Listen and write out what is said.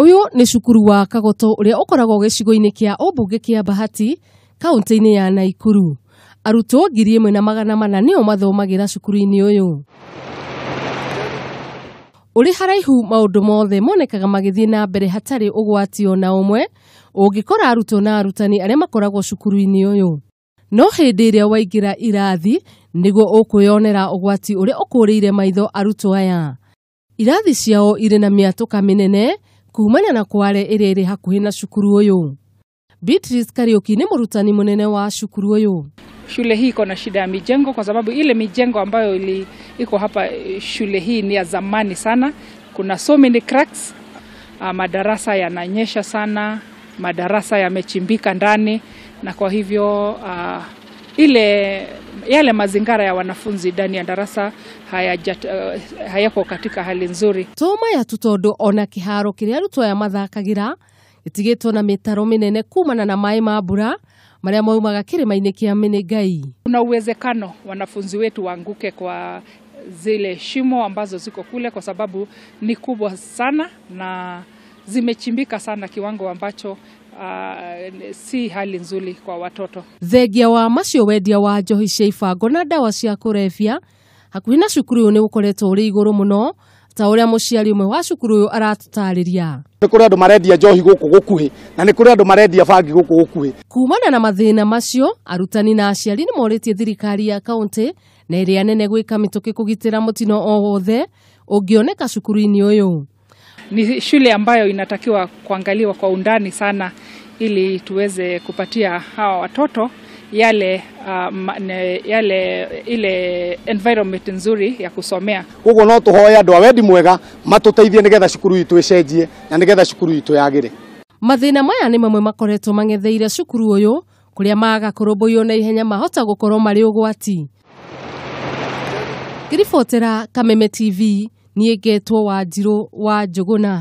Uyo ni shukuru wa kagoto ule okora goge shigo inekia obuge kia bahati kaunte ine ya naikuru. Aruto girie mwena magana mana ni omadho magira shukuru ini uyo. Uli haraihu maudomothe mwone kagamagithi na bere hatari ogwati ona omwe. Ogikora aruto na arutani alema kora kwa shukuru ini uyo. No hedere waigira irathi nigo okoyonera ogwati ule okore ire maitho aruto haya. Irathi siyao ire na miatoka minene. kumana na kware ĩrĩa ĩrĩ hakuhĩ na cukuru ũyũ Beatrice Karioki ni murutani munene wa shukuru huyu. Shule hii iko na shida ya mijengo, kwa sababu ile mijengo ambayo ili, iko hapa eh, shule hii ni ya zamani sana. Kuna so many cracks. Ah, madarasa yananyesha sana, madarasa yamechimbika ndani, na kwa hivyo uh, ile yale mazingara ya wanafunzi ndani ya darasa uh, katika hali nzuri tuma ya tutondu ona kiharo kiria arutwo ya mathakagira gitigitwo na mitaro minene kumana na mai ma mbura maria maumaga kirima-ini kia Menengai. Kuna uwezekano wanafunzi wetu waanguke kwa zile shimo ambazo ziko kule, kwa sababu ni kubwa sana na zimechimbika sana kiwango ambacho Uh, si hali nzuri kwa watoto thengia wa macio wendia wa njohi cia ibango na ndawa cia kurebia hakuhi na cukuru uyu ni ukoretwo uri iguru muno ta uria muciari umwe wa cukuru uyu aratutariria ni kuri andu marendia njohi guku gukuhi na ni kuri andu marendia bangi guku gukuhi kumana na mathina macio arutani na aciari ni moritie thirikari ya kaunti na iria nene gwika mituki kugitira mutino o wothe ungioneka cukuru-ini uyu ni shule ambayo inatakiwa kuangaliwa kwa undani sana ili tuweze kupatia hawa watoto yale, um, yale ile environment nzuri ya kusomea koguo no tuhoya andu a wendi mwega matuteithie nigetha cukuru itu icenjie na nigetha cukuru itu yagire mathina maya ni mamwe makoretwo mang'etheire cukuru uyu kuria maaga kurumbuiywo na ihenya mahota gukorwo mari ugwati ngiribotera kameme tv niä ngetwo wa njirå wa njå gå na